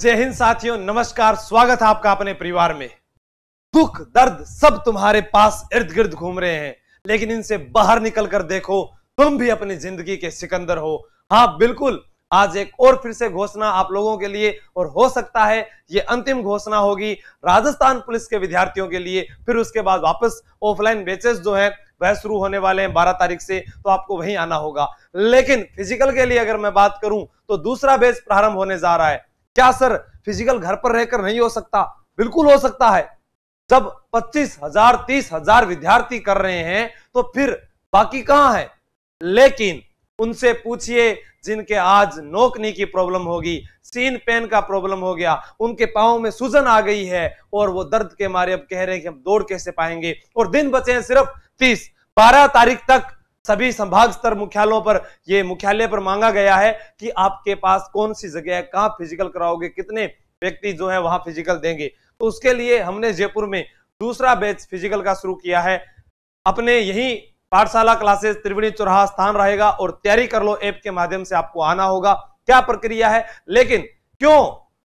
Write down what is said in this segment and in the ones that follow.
जय हिंद साथियों नमस्कार स्वागत है आपका अपने परिवार में दुख दर्द सब तुम्हारे पास इर्द गिर्द घूम रहे हैं लेकिन इनसे बाहर निकल कर देखो तुम भी अपनी जिंदगी के सिकंदर हो हाँ बिल्कुल आज एक और फिर से घोषणा आप लोगों के लिए और हो सकता है ये अंतिम घोषणा होगी राजस्थान पुलिस के विद्यार्थियों के लिए फिर उसके बाद वापस ऑफलाइन बेचेस जो है वह शुरू होने वाले हैं बारह तारीख से तो आपको वहीं आना होगा लेकिन फिजिकल के लिए अगर मैं बात करूं तो दूसरा बेच प्रारंभ होने जा रहा है क्या सर फिजिकल घर पर रहकर नहीं हो सकता बिल्कुल हो सकता है जब पच्चीस हजार तीस हजार विद्यार्थी कर रहे हैं तो फिर बाकी कहां है लेकिन उनसे पूछिए जिनके आज नोकनी की प्रॉब्लम होगी सीन पेन का प्रॉब्लम हो गया उनके पाओ में सूजन आ गई है और वो दर्द के मारे अब कह रहे हैं कि हम दौड़ कैसे पाएंगे और दिन बचे हैं सिर्फ तीस बारह तारीख तक सभी संभाग स्तर मुख्यालयों पर ये मुख्यालय पर मांगा गया है कि आपके पास कौन सी जगह है कहाँ फिजिकल कराओगे कितने व्यक्ति जो है वहां फिजिकल देंगे तो उसके लिए हमने जयपुर में दूसरा बैच फिजिकल का शुरू किया है अपने यही पाठशाला क्लासेस त्रिवेणी चौराहा स्थान रहेगा और तैयारी कर लो ऐप के माध्यम से आपको आना होगा क्या प्रक्रिया है लेकिन क्यों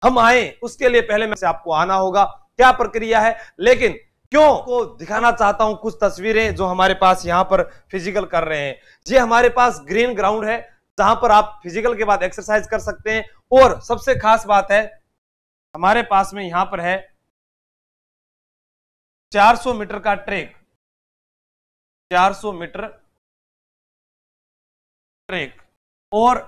हम आए उसके लिए पहले मैं से आपको आना होगा क्या प्रक्रिया है लेकिन क्यों को दिखाना चाहता हूं कुछ तस्वीरें जो हमारे पास यहां पर फिजिकल कर रहे हैं ये हमारे पास ग्रीन ग्राउंड है जहां पर आप फिजिकल के बाद एक्सरसाइज कर सकते हैं और सबसे खास बात है हमारे पास में यहां पर है 400 मीटर का ट्रैक 400 मीटर ट्रैक और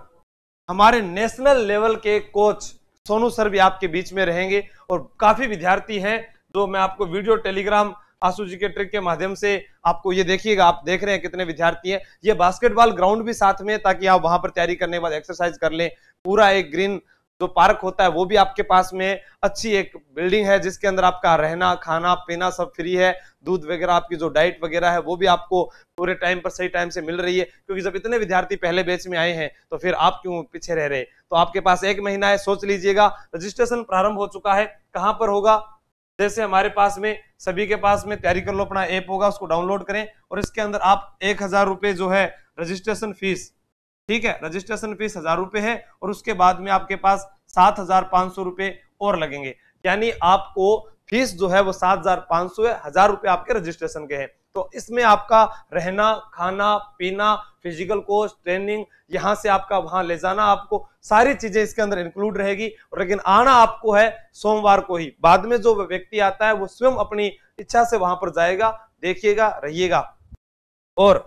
हमारे नेशनल लेवल के कोच सोनू सर भी आपके बीच में रहेंगे और काफी विद्यार्थी हैं जो तो मैं आपको वीडियो टेलीग्राम आसू जी के ट्रिक के माध्यम से आपको ये देखिएगा आप देख रहे हैं कितने विद्यार्थी हैं ये बास्केटबॉल ग्राउंड भी साथ में ताकि आप वहां पर तैयारी करने के बाद एक्सरसाइज कर लें पूरा एक ग्रीन जो पार्क होता है वो भी आपके पास में अच्छी एक बिल्डिंग है जिसके अंदर आपका रहना खाना पीना सब फ्री है दूध वगैरह आपकी जो डाइट वगैरह है वो भी आपको पूरे टाइम पर सही टाइम से मिल रही है क्योंकि जब इतने विद्यार्थी पहले बैच में आए हैं तो फिर आप क्यों पीछे रह रहे तो आपके पास एक महीना है सोच लीजिएगा रजिस्ट्रेशन प्रारंभ हो चुका है कहाँ पर होगा जैसे हमारे पास में सभी के पास में तैयारी कर लो अपना ऐप होगा उसको डाउनलोड करें और इसके अंदर आप एक हजार रुपए जो है रजिस्ट्रेशन फीस ठीक है रजिस्ट्रेशन फीस हजार रुपए है और उसके बाद में आपके पास सात हजार पांच सौ रुपए और लगेंगे यानी आपको फीस जो है वो सात हजार पांच सौ है हजार रुपए आपके रजिस्ट्रेशन के हैं तो इसमें आपका रहना खाना पीना फिजिकल कोर्स ट्रेनिंग यहां से आपका वहां ले जाना आपको सारी चीजें इसके अंदर इंक्लूड रहेगी लेकिन आना आपको है सोमवार को ही बाद में जो व्यक्ति आता है वो स्वयं अपनी इच्छा से वहां पर जाएगा देखिएगा रहिएगा और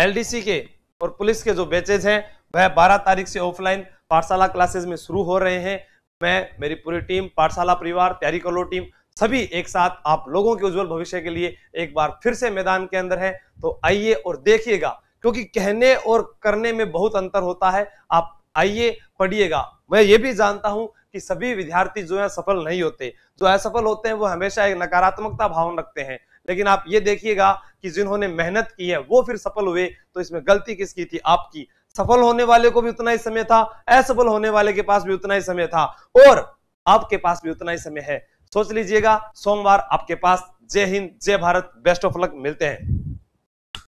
एलडीसी के और पुलिस के जो बैचेज हैं वह 12 तारीख से ऑफलाइन पाठशाला क्लासेस में शुरू हो रहे हैं मैं मेरी पूरी टीम पाठशाला परिवार तैयारी करो टीम सभी एक साथ आप लोगों के उज्जवल भविष्य के लिए एक बार फिर से मैदान के अंदर है तो आइए और देखिएगा क्योंकि कहने और करने में बहुत अंतर होता है आप आइए पढ़िएगा मैं ये भी जानता हूं कि सभी विद्यार्थी जो है सफल नहीं होते जो असफल होते हैं वो हमेशा एक नकारात्मकता भाव रखते हैं लेकिन आप ये देखिएगा कि जिन्होंने मेहनत की है वो फिर सफल हुए तो इसमें गलती किसकी थी आपकी सफल होने वाले को भी उतना ही समय था असफल होने वाले के पास भी उतना ही समय था और आपके पास भी उतना ही समय है सोच लीजिएगा सोमवार आपके पास जय हिंद जय भारत बेस्ट ऑफ लक मिलते हैं